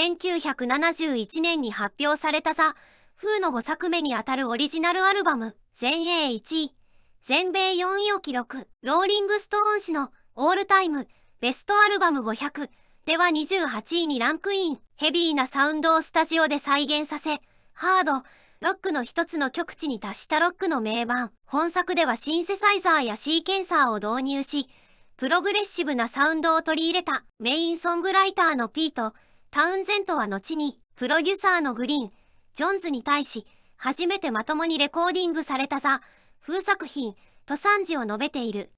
1971年に発表されたザ・フーの5作目にあたるオリジナルアルバム、全英1位、全米4位を記録、ローリングストーン誌のオールタイム、ベストアルバム500では28位にランクイン、ヘビーなサウンドをスタジオで再現させ、ハード、ロックの一つの極地に達したロックの名盤。本作ではシンセサイザーやシーケンサーを導入し、プログレッシブなサウンドを取り入れたメインソングライターのピート、タウンゼントは後に、プロデューサーのグリーン、ジョンズに対し、初めてまともにレコーディングされたザ・風作品と賛辞を述べている。